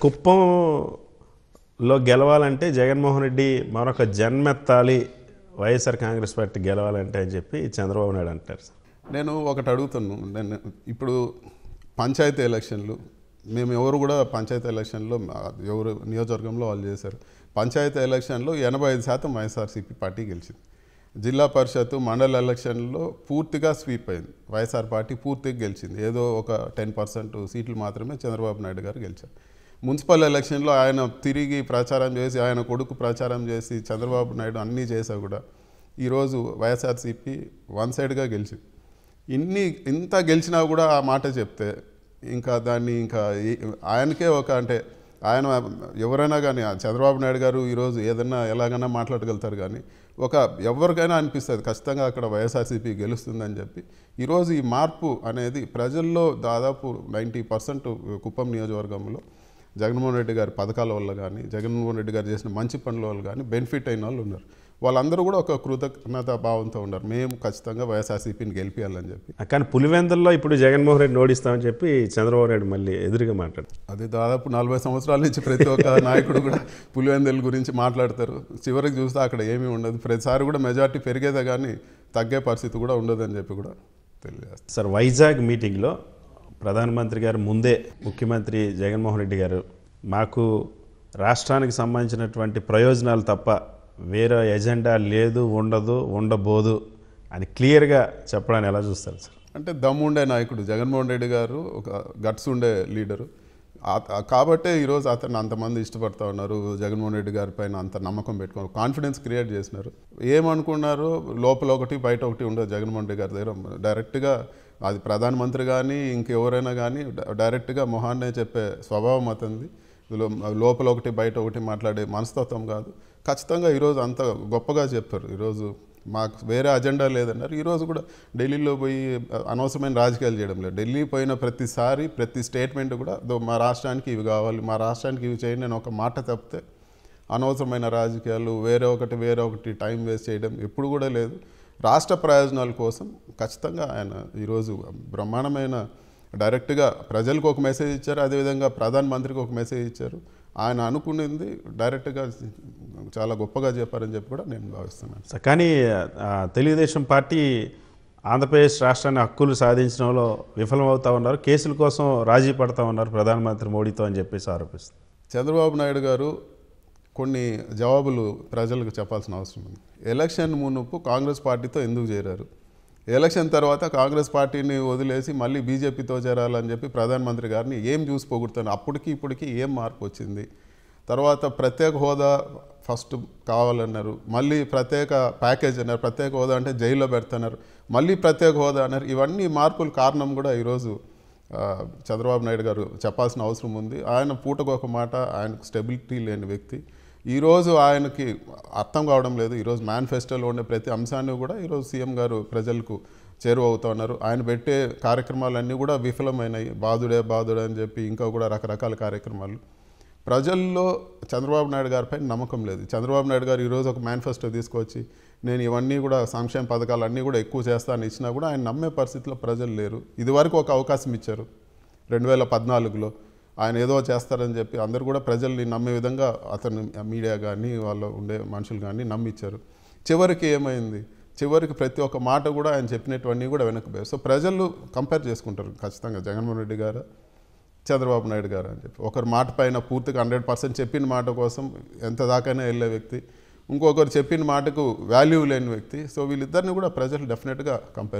కుప్పంలో గెలవాలంటే జగన్మోహన్ రెడ్డి మరొక జన్మెత్తాలి వైఎస్ఆర్ కాంగ్రెస్ పార్టీ గెలవాలంటే అని చెప్పి చంద్రబాబు నాయుడు అంటారు సార్ నేను ఒకటి అడుగుతున్నాను నేను ఇప్పుడు పంచాయతీ ఎలక్షన్లు మేము ఎవరు కూడా పంచాయతీ ఎలక్షన్లో ఎవరు నియోజకవర్గంలో వాళ్ళు చేశారు పంచాయతీ ఎలక్షన్లో ఎనభై ఐదు శాతం వైఎస్ఆర్సీపీ పార్టీ గెలిచింది జిల్లా పరిషత్ మండల ఎలక్షన్లో పూర్తిగా స్వీప్ అయింది వైఎస్ఆర్ పార్టీ పూర్తిగా గెలిచింది ఏదో ఒక టెన్ పర్సెంట్ సీట్లు మాత్రమే చంద్రబాబు నాయుడు గారు గెలిచారు మున్సిపల్ ఎలక్షన్లో ఆయన తిరిగి ప్రచారం చేసి ఆయన కొడుకు ప్రచారం చేసి చంద్రబాబు నాయుడు అన్నీ చేశా కూడా ఈరోజు వైఎస్ఆర్సీపీ వన్ సైడ్గా గెలిచి ఇన్ని ఇంత గెలిచినా కూడా ఆ మాట చెప్తే ఇంకా దాన్ని ఇంకా ఆయనకే ఒక అంటే ఆయన ఎవరైనా కానీ చంద్రబాబు నాయుడు గారు ఈరోజు ఏదైనా ఎలాగైనా మాట్లాడగలుగుతారు కానీ ఒక ఎవరికైనా అనిపిస్తుంది ఖచ్చితంగా అక్కడ వైఎస్ఆర్సీపీ గెలుస్తుందని చెప్పి ఈరోజు ఈ మార్పు అనేది ప్రజల్లో దాదాపు నైంటీ పర్సెంట్ కుప్పం నియోజకవర్గంలో జగన్మోహన్ రెడ్డి గారి పథకాల వల్ల కానీ జగన్మోహన్ రెడ్డి గారు చేసిన మంచి పనుల వల్ల కానీ బెనిఫిట్ అయిన వాళ్ళు ఉన్నారు వాళ్ళందరూ కూడా ఒక కృతజ్ఞత భావంతో ఉన్నారు మేము ఖచ్చితంగా వైఎస్ఆర్సీపీని గెలిపియాలని చెప్పి కానీ పులివెందుల్లో ఇప్పుడు జగన్మోహన్ రెడ్డి ఓడిస్తామని చెప్పి చంద్రబాబు నాయుడు మళ్ళీ ఎదురుగా మాట్లాడు అది దాదాపు నలభై సంవత్సరాల నుంచి ప్రతి ఒక్క నాయకుడు కూడా పులివెందుల గురించి మాట్లాడతారు చివరికి చూస్తే అక్కడ ఏమీ ఉండదు ప్రతిసారి కూడా మెజార్టీ పెరిగేదే కానీ తగ్గే పరిస్థితి కూడా ఉండదని చెప్పి కూడా తెలియజేస్తారు సార్ వైజాగ్ మీటింగ్లో ప్రధానమంత్రి గారు ముందే ముఖ్యమంత్రి జగన్మోహన్ రెడ్డి గారు మాకు రాష్ట్రానికి సంబంధించినటువంటి ప్రయోజనాలు తప్ప వేరే ఎజెండా లేదు ఉండదు ఉండబోదు అని క్లియర్గా చెప్పడాన్ని ఎలా చూస్తారు సార్ అంటే దమ్ముండే నాయకుడు జగన్మోహన్ రెడ్డి గారు ఒక గట్స్ ఉండే లీడరు కాబట్టే ఈరోజు అతను అంతమంది ఇష్టపడతా ఉన్నారు జగన్మోహన్ రెడ్డి గారి పైన అంత నమ్మకం పెట్టుకున్నారు కాన్ఫిడెన్స్ క్రియేట్ చేసినారు ఏమనుకున్నారు లోపల ఒకటి బయట ఒకటి ఉండదు జగన్మోహన్ రెడ్డి గారి దగ్గర డైరెక్ట్గా అది ప్రధానమంత్రి కానీ ఇంకెవరైనా కానీ డైరెక్ట్గా మొహాన్నే చెప్పే స్వభావం అతనిది లోపల ఒకటి బయట ఒకటి మాట్లాడే మనస్తత్వం కాదు ఖచ్చితంగా ఈరోజు అంత గొప్పగా చెప్పారు ఈరోజు మాకు వేరే అజెండా లేదన్నారు ఈరోజు కూడా ఢిల్లీలో పోయి అనవసరమైన రాజకీయాలు చేయడం లేదు ఢిల్లీ పోయిన ప్రతిసారి ప్రతి స్టేట్మెంట్ కూడా మా రాష్ట్రానికి ఇవి కావాలి మా రాష్ట్రానికి ఇవి చేయండి అని ఒక మాట తప్పితే అనవసరమైన రాజకీయాలు వేరే ఒకటి వేరే ఒకటి టైం వేస్ట్ చేయడం ఎప్పుడు కూడా లేదు రాష్ట్ర ప్రయోజనాల కోసం ఖచ్చితంగా ఆయన ఈరోజు బ్రహ్మాండమైన డైరెక్ట్గా ప్రజలకు ఒక మెసేజ్ ఇచ్చారు అదేవిధంగా ప్రధానమంత్రికి ఒక మెసేజ్ ఇచ్చారు ఆయన అనుకునేది డైరెక్ట్గా చాలా గొప్పగా చెప్పారని చెప్పి కూడా నేను భావిస్తున్నాను కానీ తెలుగుదేశం పార్టీ ఆంధ్రప్రదేశ్ రాష్ట్రాన్ని హక్కులు సాధించడంలో విఫలమవుతా ఉన్నారు కేసుల కోసం రాజీ పడతా ఉన్నారు ప్రధానమంత్రి మోడీతో అని చెప్పేసి ఆరోపిస్తారు చంద్రబాబు నాయుడు గారు కొన్ని జవాబులు ప్రజలకు చెప్పాల్సిన అవసరం ఉంది ఎలక్షన్ మునుపు కాంగ్రెస్ పార్టీతో ఎందుకు చేరారు ఎలక్షన్ తర్వాత కాంగ్రెస్ పార్టీని వదిలేసి మళ్ళీ బీజేపీతో చేరాలని చెప్పి ప్రధానమంత్రి గారిని ఏం చూసి పోగొడుతున్నారు అప్పటికి ఇప్పటికి ఏం మార్పు వచ్చింది తర్వాత ప్రత్యేక హోదా ఫస్ట్ కావాలన్నారు మళ్ళీ ప్రత్యేక ప్యాకేజ్ అన్నారు ప్రత్యేక హోదా అంటే జైల్లో పెడతన్నారు మళ్ళీ ప్రత్యేక హోదా అన్నారు ఇవన్నీ మార్పులు కారణం కూడా ఈరోజు చంద్రబాబు నాయుడు గారు చెప్పాల్సిన అవసరం ఉంది ఆయన పూటకొక మాట ఆయనకు స్టెబిలిటీ లేని వ్యక్తి ఈరోజు ఆయనకి అర్థం కావడం లేదు ఈరోజు మేనిఫెస్టోలో ఉండే ప్రతి అంశాన్ని కూడా ఈరోజు సీఎం గారు ప్రజలకు చేరువ అవుతున్నారు ఆయన పెట్టే కార్యక్రమాలన్నీ కూడా విఫలమైనాయి బాధుడే బాధుడే అని చెప్పి ఇంకా కూడా రకరకాల కార్యక్రమాలు ప్రజల్లో చంద్రబాబు నాయుడు గారిపై నమ్మకం లేదు చంద్రబాబు నాయుడు గారు ఈరోజు ఒక మేనిఫెస్టో తీసుకొచ్చి నేను ఇవన్నీ కూడా సంక్షేమ పథకాలు అన్నీ కూడా ఎక్కువ చేస్తాను ఇచ్చినా కూడా ఆయన నమ్మే పరిస్థితిలో ప్రజలు లేరు ఇదివరకు ఒక అవకాశం ఇచ్చారు రెండు వేల పద్నాలుగులో ఆయన ఏదో చేస్తారని చెప్పి అందరు కూడా ప్రజల్ని నమ్మే విధంగా అతను మీడియా కానీ వాళ్ళు ఉండే మనుషులు కానీ నమ్మిచ్చారు చివరికి ఏమైంది చివరికి ప్రతి ఒక్క మాట కూడా ఆయన చెప్పినటువంటి కూడా వెనకపోయాయి సో ప్రజలు కంపేర్ చేసుకుంటారు ఖచ్చితంగా జగన్మోహన్ రెడ్డి గారు చంద్రబాబు నాయుడు గారు అని చెప్పి ఒకరి మాట పైన పూర్తిగా హండ్రెడ్ పర్సెంట్ చెప్పిన మాట కోసం ఎంత దాకైనా వెళ్ళే వ్యక్తి ఇంకొకరు చెప్పిన మాటకు వాల్యూ లేని వ్యక్తి సో వీళ్ళిద్దరిని కూడా ప్రజలు డెఫినెట్గా కంపేర్